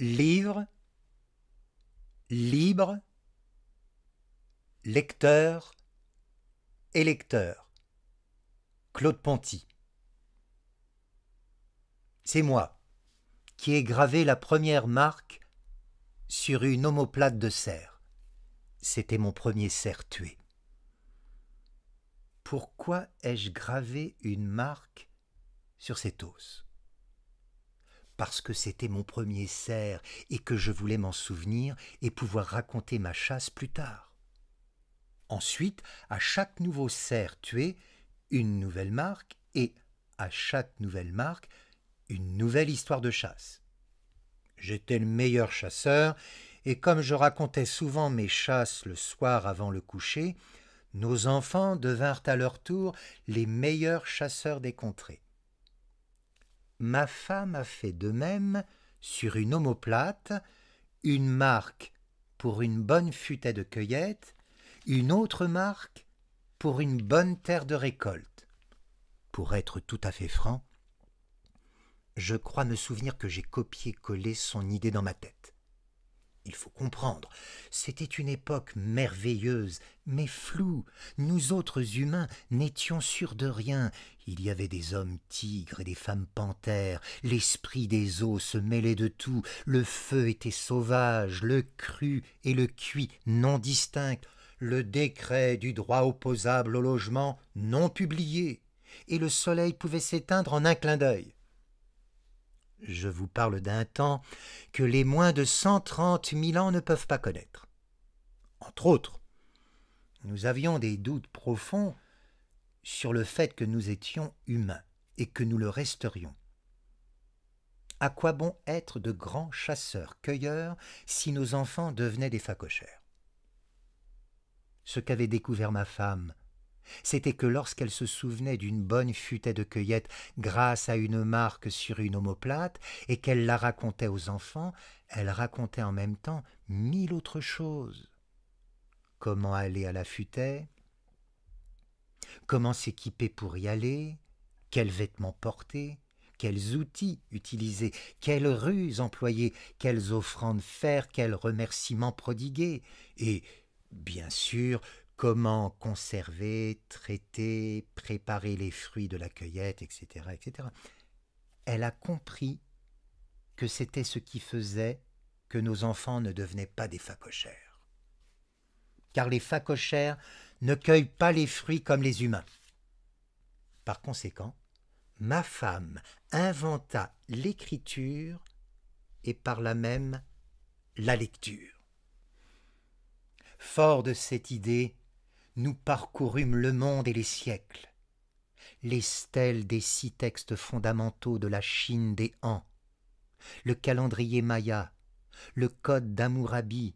livre, libre, lecteur, électeur. Claude Ponty. C'est moi qui ai gravé la première marque sur une omoplate de cerf. C'était mon premier cerf tué. Pourquoi ai-je gravé une marque sur cet os parce que c'était mon premier cerf et que je voulais m'en souvenir et pouvoir raconter ma chasse plus tard. Ensuite, à chaque nouveau cerf tué, une nouvelle marque et, à chaque nouvelle marque, une nouvelle histoire de chasse. J'étais le meilleur chasseur, et comme je racontais souvent mes chasses le soir avant le coucher, nos enfants devinrent à leur tour les meilleurs chasseurs des contrées ma femme a fait de même sur une omoplate, une marque pour une bonne futaie de cueillette, une autre marque pour une bonne terre de récolte. Pour être tout à fait franc, je crois me souvenir que j'ai copié-collé son idée dans ma tête il faut comprendre. C'était une époque merveilleuse, mais floue. Nous autres humains n'étions sûrs de rien. Il y avait des hommes tigres et des femmes panthères. L'esprit des eaux se mêlait de tout. Le feu était sauvage, le cru et le cuit non distincts. Le décret du droit opposable au logement non publié. Et le soleil pouvait s'éteindre en un clin d'œil. Je vous parle d'un temps que les moins de 130 000 ans ne peuvent pas connaître. Entre autres, nous avions des doutes profonds sur le fait que nous étions humains et que nous le resterions. À quoi bon être de grands chasseurs-cueilleurs si nos enfants devenaient des facochères Ce qu'avait découvert ma femme c'était que lorsqu'elle se souvenait d'une bonne futaie de cueillette grâce à une marque sur une omoplate et qu'elle la racontait aux enfants, elle racontait en même temps mille autres choses. Comment aller à la futaie Comment s'équiper pour y aller Quels vêtements porter Quels outils utiliser Quelles ruses employer Quelles offrandes faire Quels remerciements prodiguer Et, bien sûr, comment conserver, traiter, préparer les fruits de la cueillette, etc. etc. Elle a compris que c'était ce qui faisait que nos enfants ne devenaient pas des facochères. Car les facochères ne cueillent pas les fruits comme les humains. Par conséquent, ma femme inventa l'écriture et par là même la lecture. Fort de cette idée, nous parcourûmes le monde et les siècles. Les stèles des six textes fondamentaux de la Chine des Han, le calendrier maya, le code d'Amourabi,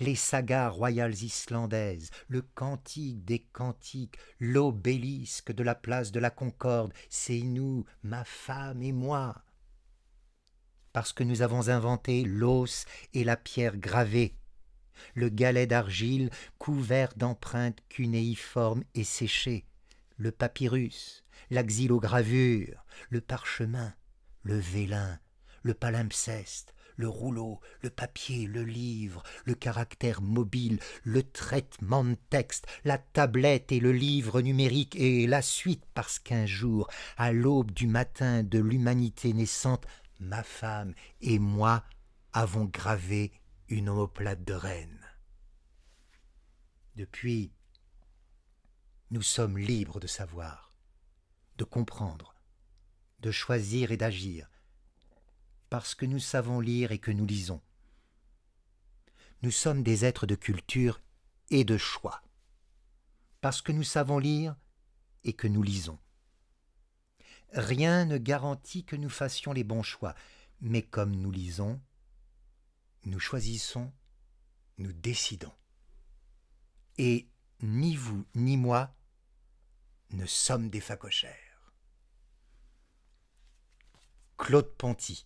les sagas royales islandaises, le cantique des cantiques, l'obélisque de la place de la Concorde, c'est nous, ma femme et moi. Parce que nous avons inventé l'os et la pierre gravée, le galet d'argile couvert d'empreintes cunéiformes et séchées, le papyrus, l'axilogravure, le parchemin, le vélin, le palimpseste, le rouleau, le papier, le livre, le caractère mobile, le traitement de texte, la tablette et le livre numérique, et la suite, parce qu'un jour, à l'aube du matin de l'humanité naissante, ma femme et moi avons gravé une omoplate de reine. Depuis, nous sommes libres de savoir, de comprendre, de choisir et d'agir, parce que nous savons lire et que nous lisons. Nous sommes des êtres de culture et de choix, parce que nous savons lire et que nous lisons. Rien ne garantit que nous fassions les bons choix, mais comme nous lisons, nous choisissons, nous décidons. Et ni vous ni moi ne sommes des facochères. Claude Ponty